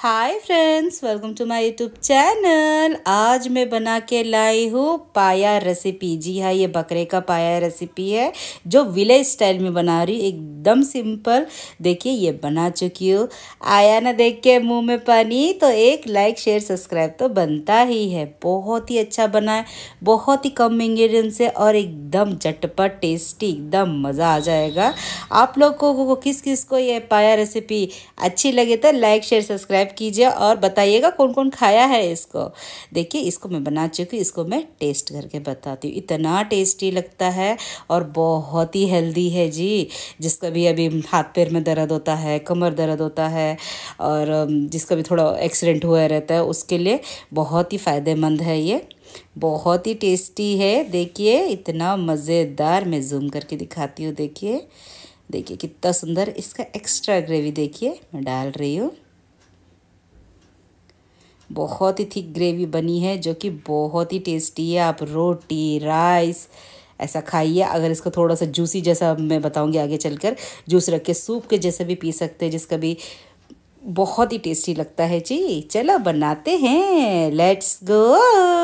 Hi friends welcome to my YouTube channel आज मैं बना के लाई हूँ पाया रेसिपी जी हाँ ये बकरे का पाया रेसिपी है जो विलेज स्टाइल में बना रही एकदम सिंपल देखिए ये बना चुकी हूँ आया ना देख के मुंह में पानी तो एक लाइक शेयर सब्सक्राइब तो बनता ही है बहुत ही अच्छा बना है बहुत ही कम इंग्रेडिएंट है और एकदम झटपट टेस्टी एकदम मज़ा आ जाएगा आप लोग को किस किस को ये पाया रेसिपी अच्छी लगे तो लाइक शेयर सब्सक्राइब सब्सक्राइब कीजिए और बताइएगा कौन कौन खाया है इसको देखिए इसको मैं बना चुकी इसको मैं टेस्ट करके बताती हूँ इतना टेस्टी लगता है और बहुत ही हेल्दी है जी जिसका भी अभी हाथ पैर में दर्द होता है कमर दर्द होता है और जिसका भी थोड़ा एक्सीडेंट हुआ रहता है उसके लिए बहुत ही फ़ायदेमंद है ये बहुत ही टेस्टी है देखिए इतना मज़ेदार मैं जूम करके दिखाती हूँ देखिए देखिए कितना सुंदर इसका एक्स्ट्रा ग्रेवी देखिए मैं डाल रही हूँ बहुत ही थिक ग्रेवी बनी है जो कि बहुत ही टेस्टी है आप रोटी राइस ऐसा खाइए अगर इसको थोड़ा सा जूसी जैसा मैं बताऊंगी आगे चलकर जूस रख के सूप के जैसे भी पी सकते हैं जिसका भी बहुत ही टेस्टी लगता है जी चलो बनाते हैं लेट्स गो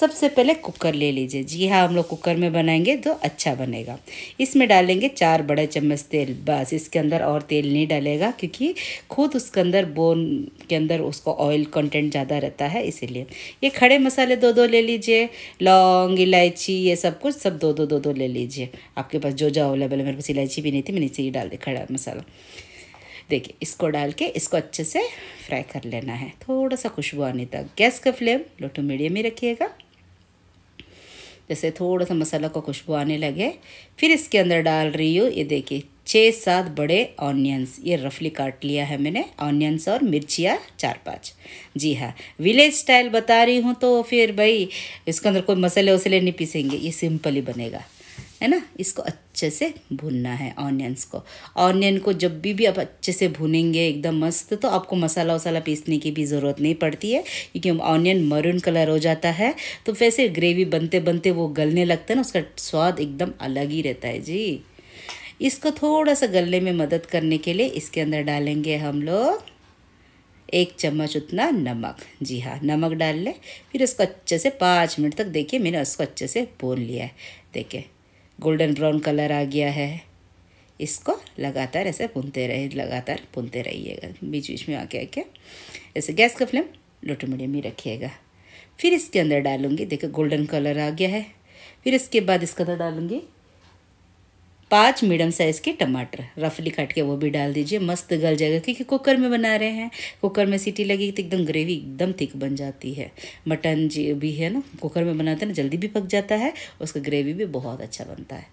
सबसे पहले कुकर ले लीजिए जी हाँ हम लोग कुकर में बनाएंगे तो अच्छा बनेगा इसमें डालेंगे चार बड़े चम्मच तेल बस इसके अंदर और तेल नहीं डालेगा क्योंकि खुद उसके अंदर बोन के अंदर उसका ऑयल कंटेंट ज़्यादा रहता है इसीलिए ये खड़े मसाले दो दो ले लीजिए लौंग इलायची ये सब कुछ सब दो दो दो दो ले लीजिए आपके पास जो जो अवेलेबल है मेरे पास इलायची भी नहीं थी मैंने इसे ही डाल दी खड़ा मसाला देखिए इसको डाल के इसको अच्छे से फ्राई कर लेना है थोड़ा सा खुशबू आने तक गैस का फ्लेम लो टू मीडियम ही रखिएगा जैसे थोड़ा सा मसाला का खुशबू आने लगे फिर इसके अंदर डाल रही हूँ ये देखिए छः सात बड़े ऑनियंस ये रफली काट लिया है मैंने ऑनियंस और मिर्चियाँ चार पाँच जी हाँ विलेज स्टाइल बता रही हूँ तो फिर भाई इसके अंदर कोई मसाले वसले नहीं पीसेंगे ये सिंपल ही बनेगा है ना इसको अच्छे से भूनना है ऑनियंस को ऑनियन को जब भी भी आप अच्छे से भूनेंगे एकदम मस्त तो आपको मसाला वसाला पीसने की भी ज़रूरत नहीं पड़ती है क्योंकि ऑनियन मरून कलर हो जाता है तो वैसे ग्रेवी बनते बनते वो गलने लगता है ना उसका स्वाद एकदम अलग ही रहता है जी इसको थोड़ा सा गलने में मदद करने के लिए इसके अंदर डालेंगे हम लोग एक चम्मच उतना नमक जी हाँ नमक डाल लें फिर उसको अच्छे से पाँच मिनट तक देखिए मैंने उसको अच्छे से भून लिया है देखिए गोल्डन ब्राउन कलर आ गया है इसको लगातार ऐसे भूनते रहे लगातार भूनते रहिएगा बीच बीच में आके आके ऐसे गैस का फ्लेम लोटो मीडियम ही रखिएगा फिर इसके अंदर डालूंगी देखो गोल्डन कलर आ गया है फिर इसके बाद इसके अंदर डालूंगी पाँच मीडियम साइज़ के टमाटर रफली काट के वो भी डाल दीजिए मस्त गल जाएगा क्योंकि कुकर में बना रहे हैं कुकर में सीटी लगेगी तो एकदम ग्रेवी एकदम थिक बन जाती है मटन जी भी है ना कुकर में बनाते हैं ना जल्दी भी पक जाता है उसका ग्रेवी भी बहुत अच्छा बनता है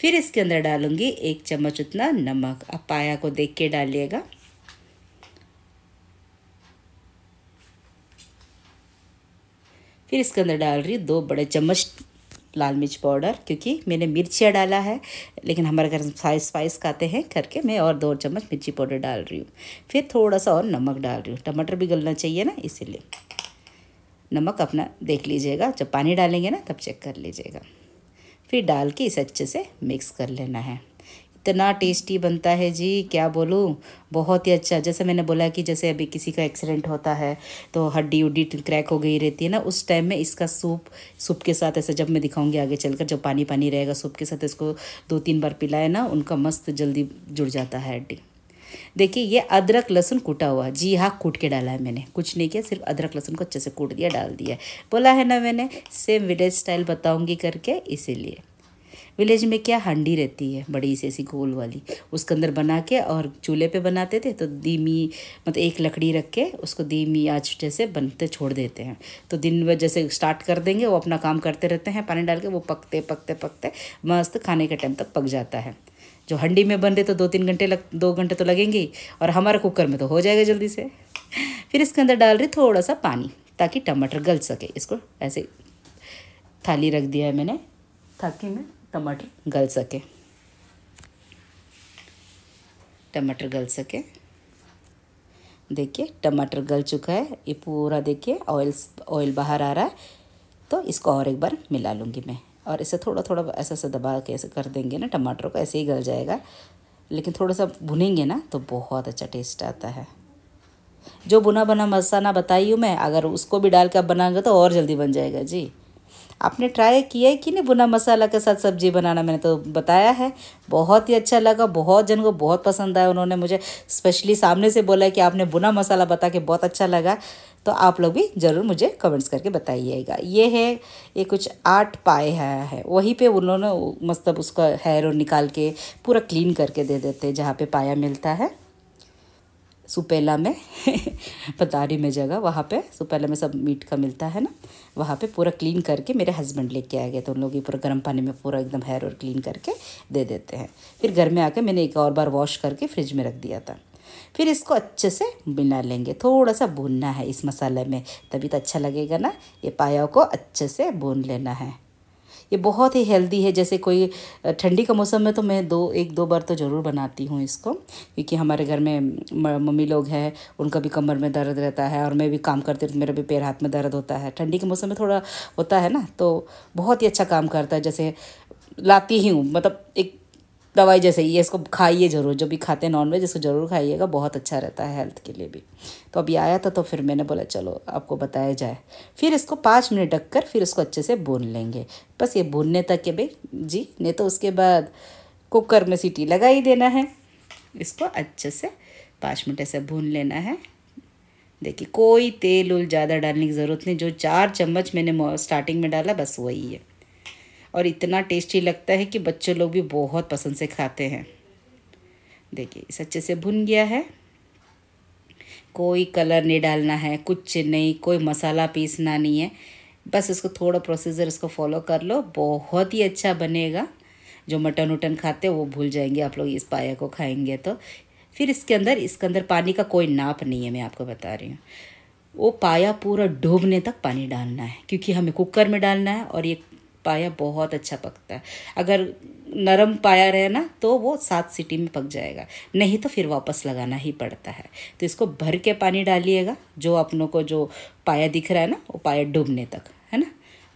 फिर इसके अंदर डालूंगी एक चम्मच उतना नमक आप पाया को देख के डालिएगा फिर इसके अंदर डाल रही दो बड़े चम्मच लाल मिर्च पाउडर क्योंकि मैंने मिर्चियाँ डाला है लेकिन हमारे घर स्पाइस स्पाइस खाते हैं करके मैं और दो चम्मच मिर्ची पाउडर डाल रही हूँ फिर थोड़ा सा और नमक डाल रही हूँ टमाटर भी गलना चाहिए ना इसीलिए नमक अपना देख लीजिएगा जब पानी डालेंगे ना तब चेक कर लीजिएगा फिर डाल के इसे अच्छे से मिक्स कर लेना है इतना टेस्टी बनता है जी क्या बोलूँ बहुत ही अच्छा जैसे मैंने बोला कि जैसे अभी किसी का एक्सीडेंट होता है तो हड्डी उड्डी क्रैक हो गई रहती है ना उस टाइम में इसका सूप सूप के साथ ऐसे जब मैं दिखाऊंगी आगे चलकर जब पानी पानी रहेगा सूप के साथ इसको दो तीन बार पिलाए ना उनका मस्त जल्दी जुड़ जाता है हड्डी देखिए ये अदरक लहसुन कूटा हुआ जी हाँ कूट के डाला है मैंने कुछ नहीं किया सिर्फ अदरक लहसुन को अच्छे से कूट दिया डाल दिया बोला है ना मैंने सेम विलेज स्टाइल बताऊँगी करके इसीलिए विलेज में क्या हंडी रहती है बड़ी सी ऐसी गोल वाली उसके अंदर बना के और चूल्हे पे बनाते थे तो धीमी मतलब एक लकड़ी रख के उसको धीमी आज जैसे बनते छोड़ देते हैं तो दिन भर जैसे स्टार्ट कर देंगे वो अपना काम करते रहते हैं पानी डाल के वो पकते पकते पकते मस्त खाने के टाइम तक पक जाता है जो हंडी में बन रहे तो दो तीन घंटे लग दो घंटे तो लगेंगे ही और हमारे कुकर में तो हो जाएगा जल्दी से फिर इसके अंदर डाल रही थोड़ा सा पानी ताकि टमाटर गल सके इसको ऐसे थाली रख दिया है मैंने थाकी में टमाटर गल सके टमाटर गल सके देखिए टमाटर गल चुका है ये पूरा देखिए ऑयल ऑयल बाहर आ रहा है तो इसको और एक बार मिला लूँगी मैं और इसे थोड़ा थोड़ा ऐसा ऐसा दबा के ऐसे कर देंगे ना टमाटर को ऐसे ही गल जाएगा लेकिन थोड़ा सा भुनेंगे ना तो बहुत अच्छा टेस्ट आता है जो बुना बना मसाला बताई हूँ मैं अगर उसको भी डाल के आप बनाएंगे तो और जल्दी बन जाएगा जी आपने ट्राई किया है कि नहीं बुना मसाला के साथ सब्जी बनाना मैंने तो बताया है बहुत ही अच्छा लगा बहुत जन को बहुत पसंद आया उन्होंने मुझे स्पेशली सामने से बोला कि आपने बुना मसाला बता के बहुत अच्छा लगा तो आप लोग भी ज़रूर मुझे कमेंट्स करके बताइएगा ये है ये कुछ आठ पाए है, है। वहीं पे उन्होंने मतलब उसका हेयर निकाल के पूरा क्लीन करके दे देते हैं जहाँ पे पाया मिलता है सुपेला में पतारी में जगह वहाँ पे सुपेला में सब मीट का मिलता है ना वहाँ पे पूरा क्लीन करके मेरे हस्बैंड लेके आ गए तो उन लोग ये पूरा गर्म पानी में पूरा एकदम हेयर और क्लीन करके दे देते हैं फिर घर में आकर मैंने एक और बार वॉश करके फ्रिज में रख दिया था फिर इसको अच्छे से मिला लेंगे थोड़ा सा भूनना है इस मसाले में तभी तो अच्छा लगेगा ना ये पाया को अच्छे से भून लेना है ये बहुत ही हेल्दी है जैसे कोई ठंडी का मौसम में तो मैं दो एक दो बार तो ज़रूर बनाती हूँ इसको क्योंकि हमारे घर में मम्मी लोग हैं उनका भी कमर में दर्द रहता है और मैं भी काम करती हूँ तो मेरा भी पैर हाथ में दर्द होता है ठंडी के मौसम में थोड़ा होता है ना तो बहुत ही अच्छा काम करता है जैसे लाती ही हूँ मतलब एक दवाई जैसे ही है इसको खाइए ज़रूर जो भी खाते हैं नॉनवेज इसको ज़रूर खाइएगा बहुत अच्छा रहता है हेल्थ के लिए भी तो अभी आया था तो फिर मैंने बोला चलो आपको बताया जाए फिर इसको पाँच मिनट ढक कर फिर इसको अच्छे से भून लेंगे बस ये भूनने तक के भाई जी नहीं तो उसके बाद कुकर में सीटी लगा ही देना है इसको अच्छे से पाँच मिनट ऐसे भून लेना है देखिए कोई तेल उल ज़्यादा डालने की ज़रूरत नहीं जो चार चम्मच मैंने स्टार्टिंग में डाला बस वही है और इतना टेस्टी लगता है कि बच्चों लोग भी बहुत पसंद से खाते हैं देखिए इस अच्छे से भुन गया है कोई कलर नहीं डालना है कुछ नहीं कोई मसाला पीसना नहीं है बस इसको थोड़ा प्रोसीजर इसको फॉलो कर लो बहुत ही अच्छा बनेगा जो मटन उटन खाते हैं वो भूल जाएंगे आप लोग इस पाया को खाएंगे तो फिर इसके अंदर इसके अंदर पानी का कोई नाप नहीं है मैं आपको बता रही हूँ वो पाया पूरा डूबने तक पानी डालना है क्योंकि हमें कुकर में डालना है और ये पाया बहुत अच्छा पकता है अगर नरम पाया रहे ना तो वो सात सीटी में पक जाएगा नहीं तो फिर वापस लगाना ही पड़ता है तो इसको भर के पानी डालिएगा जो अपनों को जो पाया दिख रहा है ना वो पाया डूबने तक है ना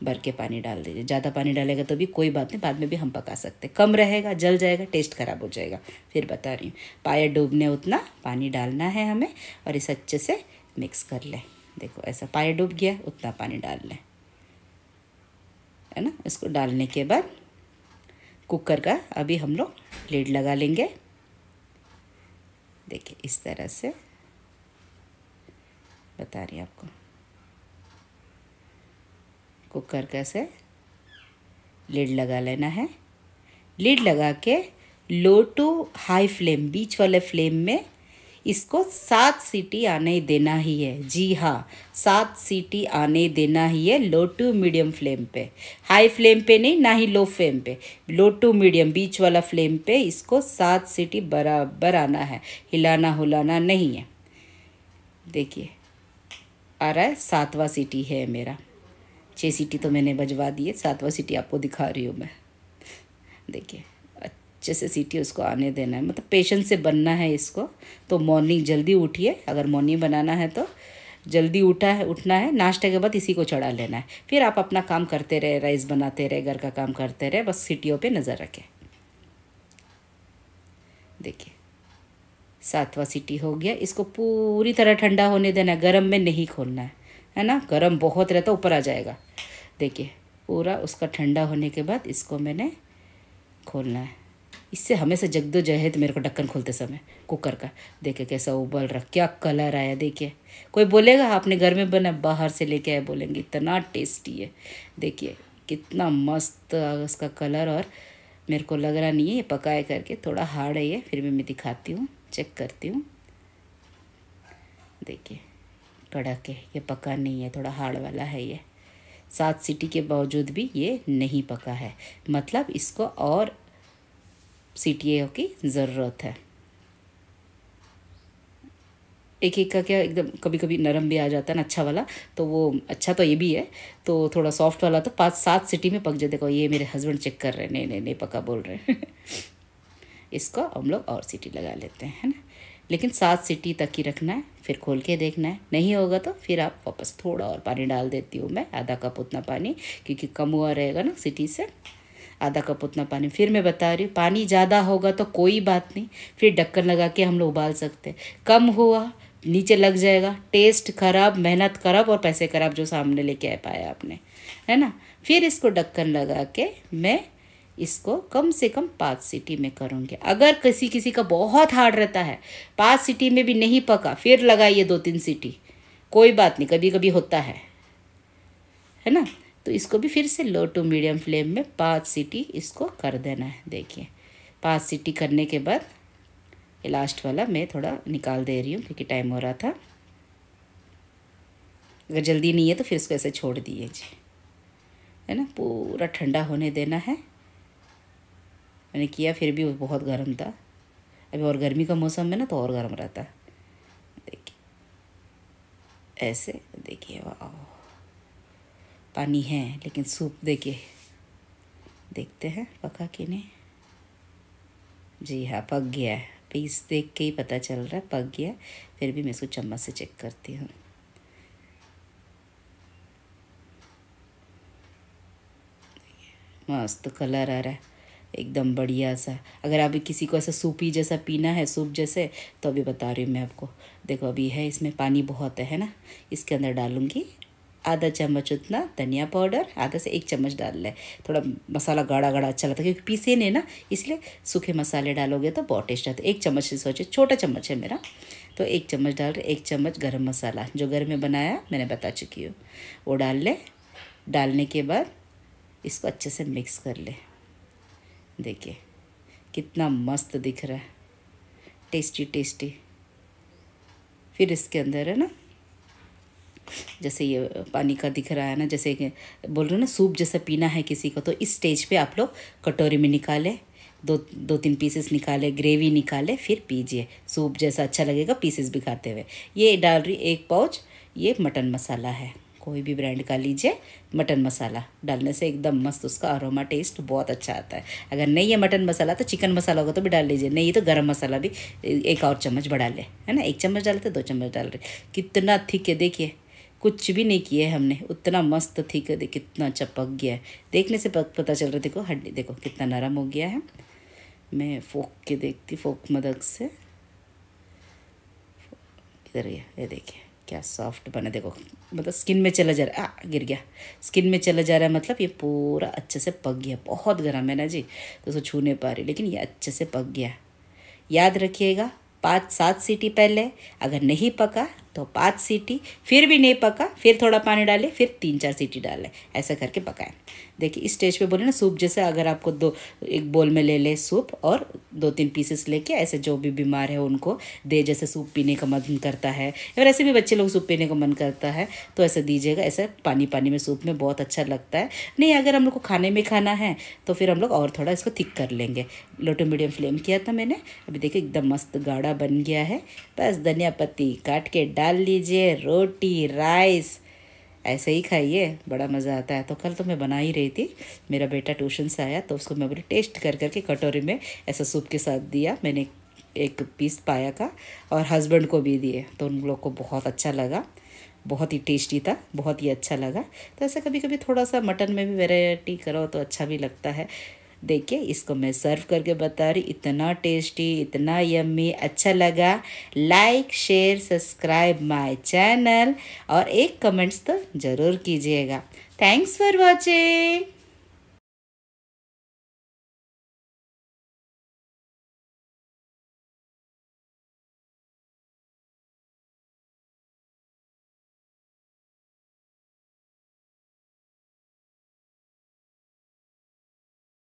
भर के पानी डाल दीजिए ज़्यादा पानी डालेगा तो भी कोई बात नहीं बाद में भी हम पका सकते कम रहेगा जल जाएगा टेस्ट ख़राब हो जाएगा फिर बता रही हूँ पाया डूबने उतना पानी डालना है हमें और इसे अच्छे से मिक्स कर लें देखो ऐसा पाया डूब गया उतना पानी डाल लें है ना इसको डालने के बाद कुकर का अभी हम लोग लीड लगा लेंगे देखिए इस तरह से बता रही आपको कुकर का से लीड लगा लेना है लीड लगा के लो टू हाई फ्लेम बीच वाले फ्लेम में इसको सात सीटी आने देना ही है जी हाँ सात सीटी आने देना ही है लो टू मीडियम फ्लेम पे हाई फ्लेम पे नहीं ना ही लो फ्लेम पे लो टू मीडियम बीच वाला फ्लेम पे इसको सात सीटी बराबर आना है हिलाना हुलाना नहीं है देखिए आ रहा है सातवा सीटी है मेरा छः सीटी तो मैंने बजवा दी है सातवां सीटी आपको दिखा रही हूँ मैं देखिए अच्छे से सीटी उसको आने देना है मतलब पेशेंस से बनना है इसको तो मॉर्निंग जल्दी उठिए अगर मॉर्निंग बनाना है तो जल्दी उठा है उठना है नाश्ते के बाद इसी को चढ़ा लेना है फिर आप अपना काम करते रहे राइस बनाते रहे घर का काम करते रहे बस सीटियों पे नज़र रखें देखिए सातवा सीटी हो गया इसको पूरी तरह ठंडा होने देना है गर्म में नहीं खोलना है है ना गर्म बहुत रहता ऊपर आ जाएगा देखिए पूरा उसका ठंडा होने के बाद इसको मैंने खोलना है इससे हमेशा जगदोजहद मेरे को ढक्कन खोलते समय कुकर का देखे कैसा उबल रहा क्या कलर आया देखिए कोई बोलेगा आपने घर में बना बाहर से लेके आए बोलेंगे इतना टेस्टी है देखिए कितना मस्त उसका कलर और मेरे को लग रहा नहीं है ये पकाए करके थोड़ा हार्ड है ये फिर भी मैं दिखाती हूँ चेक करती हूँ देखिए कड़क है ये पका नहीं है थोड़ा हार्ड वाला है ये सात सीटी के बावजूद भी ये नहीं पका है मतलब इसको और सी की ज़रूरत है एक एक का क्या एकदम कभी कभी नरम भी आ जाता है ना अच्छा वाला तो वो अच्छा तो ये भी है तो थोड़ा सॉफ्ट वाला तो पाँच सात सिटी में पक जाए देखो ये मेरे हस्बैंड चेक कर रहे हैं नहीं नहीं नहीं पका बोल रहे हैं इसको हम लोग और सीटी लगा लेते हैं है ना लेकिन सात सीटी तक ही रखना है फिर खोल के देखना है नहीं होगा तो फिर आप वापस थोड़ा और पानी डाल देती हूँ मैं आधा कप उतना पानी क्योंकि कम हुआ रहेगा ना सिटी से आधा कप उतना पानी फिर मैं बता रही हूँ पानी ज़्यादा होगा तो कोई बात नहीं फिर ढक्कन लगा के हम लोग उबाल सकते हैं कम हुआ नीचे लग जाएगा टेस्ट खराब मेहनत खराब और पैसे खराब जो सामने लेके आ पाया आपने है ना फिर इसको ढक्कन लगा के मैं इसको कम से कम पाँच सीटी में करूँगी अगर किसी किसी का बहुत हार्ड रहता है पाँच सीटी में भी नहीं पका फिर लगाइए दो तीन सीटी कोई बात नहीं कभी कभी होता है है ना तो इसको भी फिर से लो टू मीडियम फ्लेम में पाँच सीटी इसको कर देना है देखिए पाँच सीटी करने के बाद लास्ट वाला मैं थोड़ा निकाल दे रही हूँ क्योंकि टाइम हो रहा था अगर जल्दी नहीं है तो फिर इसको ऐसे छोड़ दिए जी है ना पूरा ठंडा होने देना है मैंने किया फिर भी बहुत गर्म था अभी और गर्मी का मौसम है ना तो और गर्म रहता है देखिए ऐसे देखिए वाह पानी है लेकिन सूप देखिए देखते हैं पका कि नहीं जी हाँ पक गया है पीस देख के ही पता चल रहा है पक गया फिर भी मैं इसको चम्मच से चेक करती हूँ मस्त तो कलर आ रहा है एकदम बढ़िया सा अगर अभी किसी को ऐसा सूपी जैसा पीना है सूप जैसे तो अभी बता रही हूँ मैं आपको देखो अभी है इसमें पानी बहुत है ना इसके अंदर डालूँगी आधा चम्मच उतना धनिया पाउडर आधा से एक चम्मच डाल लें थोड़ा मसाला गाढ़ा गाढ़ा अच्छा लगता है क्योंकि पीसे नहीं ना इसलिए सूखे मसाले डालोगे तो बहुत टेस्ट आता है एक चम्मच से सोचे छोटा चम्मच है मेरा तो एक चम्मच डाल रहे एक चम्मच गरम मसाला जो घर में बनाया मैंने बता चुकी हूँ वो डाल ले डालने के बाद इसको अच्छे से मिक्स कर ले देखिए कितना मस्त दिख रहा है टेस्टी टेस्टी फिर इसके अंदर है ना जैसे ये पानी का दिख रहा है ना जैसे बोल रहे ना सूप जैसा पीना है किसी को तो इस स्टेज पे आप लोग कटोरी में निकालें दो दो तीन पीसेस निकाले ग्रेवी निकाले फिर पीजिए सूप जैसा अच्छा लगेगा पीसेस भी खाते हुए ये डाल रही एक पाउच ये मटन मसाला है कोई भी ब्रांड का लीजिए मटन मसाला डालने से एकदम मस्त उसका अरोमा टेस्ट बहुत अच्छा आता है अगर नहीं है मटन मसाला तो चिकन मसाला होगा तो भी डाल लीजिए नहीं तो गरम मसाला भी एक और चम्मच बढ़ा ले है ना एक चम्मच डालते तो दो चम्मच डाल रहे कितना थिक है देखिए कुछ भी नहीं किया है हमने उतना मस्त थी कि कितना चपक गया है देखने से पता चल रहा देखो हड्डी देखो कितना नरम हो गया है मैं फोक के देखती फोक मदद से इधर गया ये देखिए क्या सॉफ्ट बना देखो मतलब स्किन में चला जा रहा है आ गिर गया स्किन में चला जा रहा है मतलब ये पूरा अच्छे से पक गया बहुत गर्म है ना जी तो उसको छू नहीं पा रही लेकिन ये अच्छे से पक गया याद रखिएगा पाँच सात सीटी पहले अगर नहीं पका तो पाँच सीटी फिर भी नहीं पका फिर थोड़ा पानी डाले फिर तीन चार सीटी डालें ऐसा करके पकाए देखिए इस स्टेज पे बोले ना सूप जैसे अगर आपको दो एक बोल में ले ले सूप और दो तीन पीसेस लेके ऐसे जो भी बीमार है उनको दे जैसे सूप पीने का मन करता है और ऐसे भी बच्चे लोग सूप पीने का मन करता है तो ऐसे दीजिएगा ऐसे पानी पानी में सूप में बहुत अच्छा लगता है नहीं अगर हम लोग को खाने में खाना है तो फिर हम लोग और थोड़ा इसको थिक कर लेंगे लो टू मीडियम फ्लेम किया था मैंने अभी देखिए एकदम मस्त गाढ़ा बन गया है बस धनिया पत्ती काट के डाल डाल लीजिए रोटी राइस ऐसे ही खाइए बड़ा मज़ा आता है तो कल तो मैं बना ही रही थी मेरा बेटा ट्यूशन से आया तो उसको मैं बोली टेस्ट कर करके कटोरी में ऐसा सूप के साथ दिया मैंने एक पीस पाया का और हस्बैंड को भी दिए तो उन लोग को बहुत अच्छा लगा बहुत ही टेस्टी था बहुत ही अच्छा लगा तो ऐसा कभी कभी थोड़ा सा मटन में भी वेराइटी करो तो अच्छा भी लगता है देखिए इसको मैं सर्व करके बता रही इतना टेस्टी इतना यम्मी अच्छा लगा like share subscribe my channel और एक कमेंट्स तो ज़रूर कीजिएगा थैंक्स फॉर वॉचिंग